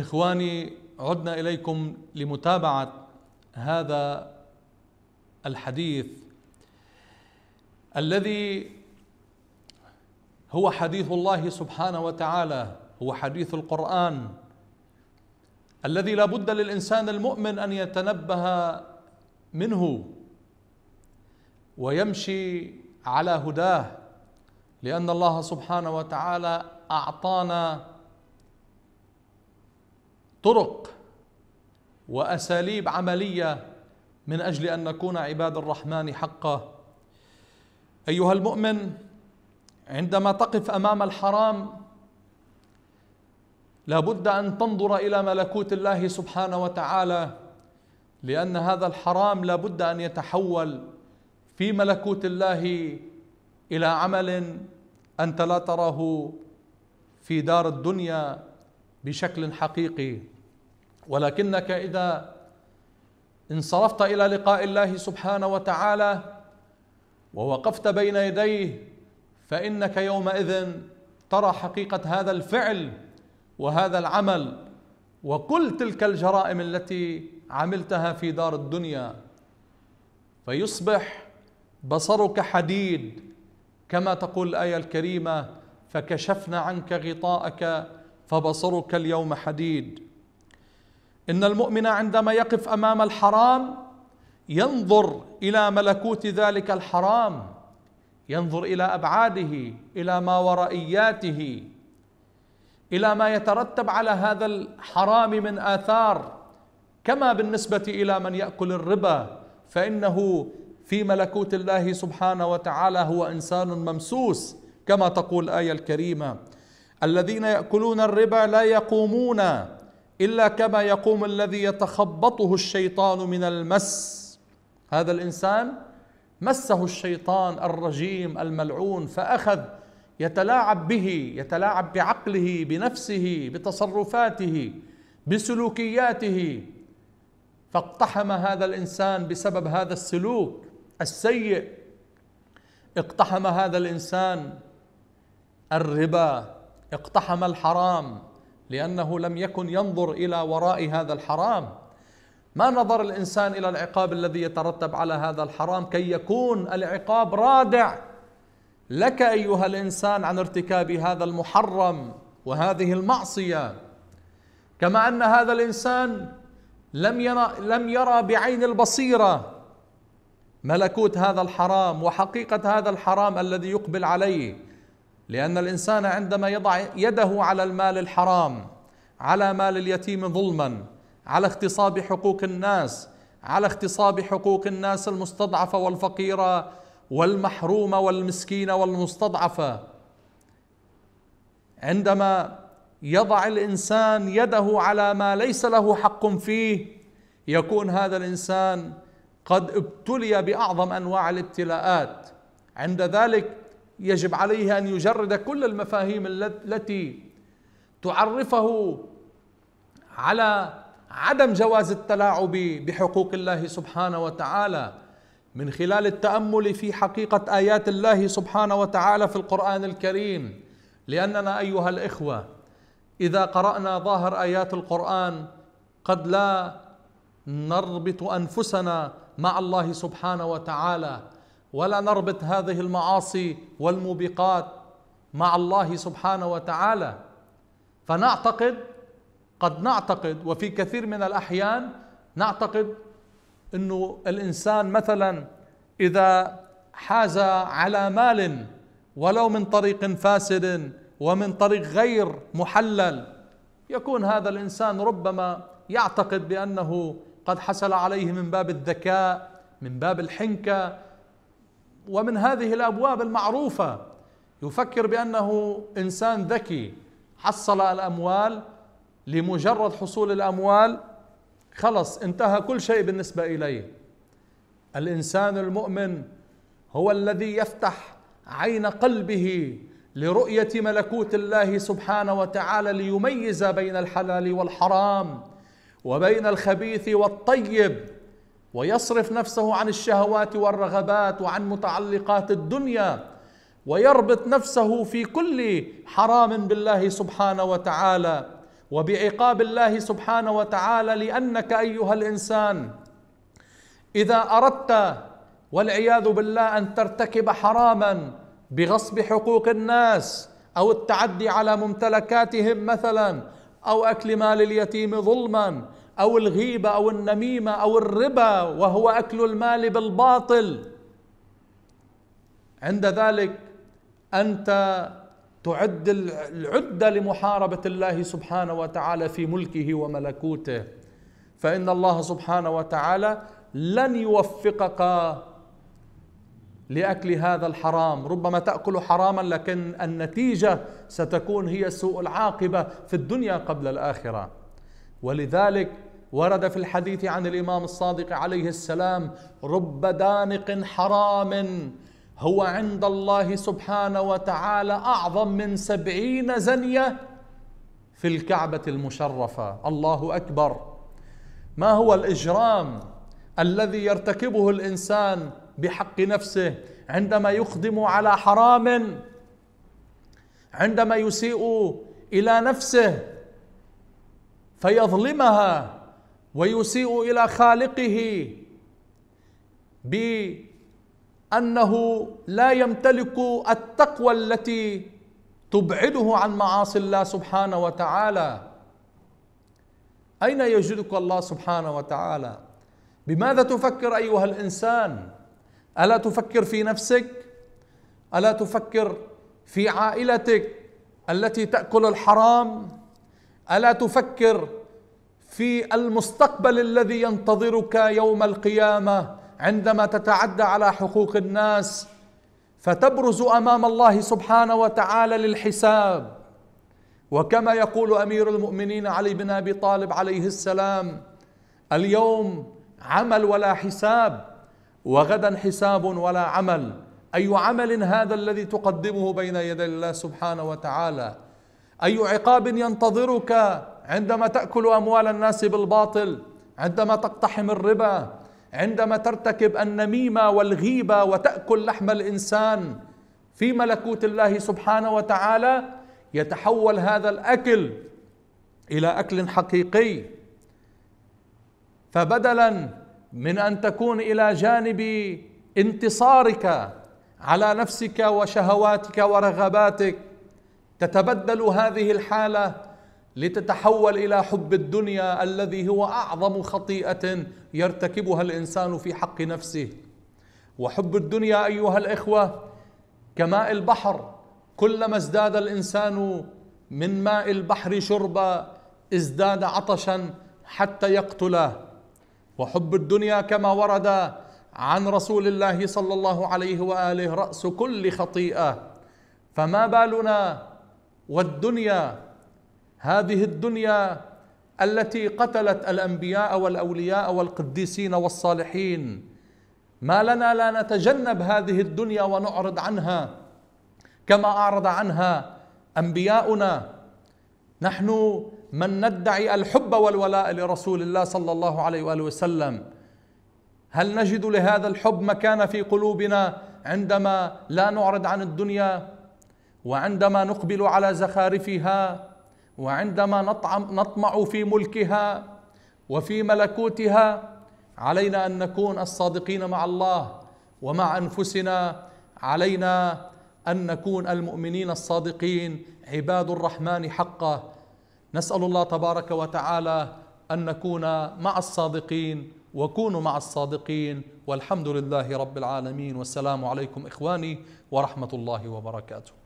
إخواني عدنا إليكم لمتابعة هذا الحديث الذي هو حديث الله سبحانه وتعالى هو حديث القرآن الذي لا بد للإنسان المؤمن أن يتنبه منه ويمشي على هداه لأن الله سبحانه وتعالى أعطانا طرق واساليب عمليه من اجل ان نكون عباد الرحمن حقا ايها المؤمن عندما تقف امام الحرام لابد ان تنظر الى ملكوت الله سبحانه وتعالى لان هذا الحرام لابد ان يتحول في ملكوت الله الى عمل انت لا تراه في دار الدنيا بشكل حقيقي ولكنك اذا انصرفت الى لقاء الله سبحانه وتعالى ووقفت بين يديه فانك يومئذ ترى حقيقه هذا الفعل وهذا العمل وكل تلك الجرائم التي عملتها في دار الدنيا فيصبح بصرك حديد كما تقول الايه الكريمه فكشفنا عنك غطاءك فبصرك اليوم حديد ان المؤمن عندما يقف امام الحرام ينظر الى ملكوت ذلك الحرام ينظر الى ابعاده الى ما ورائياته الى ما يترتب على هذا الحرام من اثار كما بالنسبه الى من ياكل الربا فانه في ملكوت الله سبحانه وتعالى هو انسان ممسوس كما تقول الايه الكريمه الذين ياكلون الربا لا يقومون الا كما يقوم الذي يتخبطه الشيطان من المس هذا الانسان مسه الشيطان الرجيم الملعون فاخذ يتلاعب به يتلاعب بعقله بنفسه بتصرفاته بسلوكياته فاقتحم هذا الانسان بسبب هذا السلوك السيء اقتحم هذا الانسان الربا اقتحم الحرام لانه لم يكن ينظر الى وراء هذا الحرام ما نظر الانسان الى العقاب الذي يترتب على هذا الحرام كي يكون العقاب رادع لك ايها الانسان عن ارتكاب هذا المحرم وهذه المعصيه كما ان هذا الانسان لم يرى لم يرى بعين البصيره ملكوت هذا الحرام وحقيقه هذا الحرام الذي يقبل عليه لأن الإنسان عندما يضع يده على المال الحرام على مال اليتيم ظلما على اغتصاب حقوق الناس على اغتصاب حقوق الناس المستضعفة والفقيرة والمحرومة والمسكينة والمستضعفة عندما يضع الإنسان يده على ما ليس له حق فيه يكون هذا الإنسان قد ابتلي بأعظم أنواع الابتلاءات عند ذلك يجب عليه أن يجرد كل المفاهيم التي تعرفه على عدم جواز التلاعب بحقوق الله سبحانه وتعالى من خلال التأمل في حقيقة آيات الله سبحانه وتعالى في القرآن الكريم لأننا أيها الإخوة إذا قرأنا ظاهر آيات القرآن قد لا نربط أنفسنا مع الله سبحانه وتعالى ولا نربط هذه المعاصي والموبقات مع الله سبحانه وتعالى فنعتقد قد نعتقد وفي كثير من الاحيان نعتقد انه الانسان مثلا اذا حاز على مال ولو من طريق فاسد ومن طريق غير محلل يكون هذا الانسان ربما يعتقد بانه قد حصل عليه من باب الذكاء من باب الحنكه ومن هذه الابواب المعروفه يفكر بانه انسان ذكي حصل الاموال لمجرد حصول الاموال خلص انتهى كل شيء بالنسبه اليه الانسان المؤمن هو الذي يفتح عين قلبه لرؤيه ملكوت الله سبحانه وتعالى ليميز بين الحلال والحرام وبين الخبيث والطيب ويصرف نفسه عن الشهوات والرغبات وعن متعلقات الدنيا ويربط نفسه في كل حرام بالله سبحانه وتعالى وبعقاب الله سبحانه وتعالى لانك ايها الانسان اذا اردت والعياذ بالله ان ترتكب حراما بغصب حقوق الناس او التعدي على ممتلكاتهم مثلا او اكل مال اليتيم ظلما او الغيبه او النميمه او الربا وهو اكل المال بالباطل عند ذلك انت تعد العده لمحاربه الله سبحانه وتعالى في ملكه وملكوته فان الله سبحانه وتعالى لن يوفقك لاكل هذا الحرام ربما تاكل حراما لكن النتيجه ستكون هي سوء العاقبه في الدنيا قبل الاخره ولذلك ورد في الحديث عن الامام الصادق عليه السلام رب دانق حرام هو عند الله سبحانه وتعالى اعظم من سبعين زنيه في الكعبه المشرفه الله اكبر ما هو الاجرام الذي يرتكبه الانسان بحق نفسه عندما يخدم على حرام عندما يسيء الى نفسه فيظلمها ويسيء الى خالقه بانه لا يمتلك التقوى التي تبعده عن معاصي الله سبحانه وتعالى اين يجدك الله سبحانه وتعالى بماذا تفكر ايها الانسان الا تفكر في نفسك الا تفكر في عائلتك التي تاكل الحرام الا تفكر في المستقبل الذي ينتظرك يوم القيامه عندما تتعدى على حقوق الناس فتبرز امام الله سبحانه وتعالى للحساب وكما يقول امير المؤمنين علي بن ابي طالب عليه السلام اليوم عمل ولا حساب وغدا حساب ولا عمل اي عمل هذا الذي تقدمه بين يدي الله سبحانه وتعالى اي عقاب ينتظرك عندما تأكل أموال الناس بالباطل عندما تقتحم الربا عندما ترتكب النميمة والغيبة وتأكل لحم الإنسان في ملكوت الله سبحانه وتعالى يتحول هذا الأكل إلى أكل حقيقي فبدلا من أن تكون إلى جانب انتصارك على نفسك وشهواتك ورغباتك تتبدل هذه الحاله لتتحول الى حب الدنيا الذي هو اعظم خطيئه يرتكبها الانسان في حق نفسه وحب الدنيا ايها الاخوه كماء البحر كلما ازداد الانسان من ماء البحر شربا ازداد عطشا حتى يقتله وحب الدنيا كما ورد عن رسول الله صلى الله عليه واله راس كل خطيئه فما بالنا والدنيا هذه الدنيا التي قتلت الانبياء والاولياء والقديسين والصالحين ما لنا لا نتجنب هذه الدنيا ونعرض عنها كما اعرض عنها انبياؤنا نحن من ندعي الحب والولاء لرسول الله صلى الله عليه واله وسلم هل نجد لهذا الحب مكان في قلوبنا عندما لا نعرض عن الدنيا وعندما نقبل على زخارفها وعندما نطعم نطمع في ملكها وفي ملكوتها علينا ان نكون الصادقين مع الله ومع انفسنا علينا ان نكون المؤمنين الصادقين عباد الرحمن حقا نسال الله تبارك وتعالى ان نكون مع الصادقين وكونوا مع الصادقين والحمد لله رب العالمين والسلام عليكم اخواني ورحمه الله وبركاته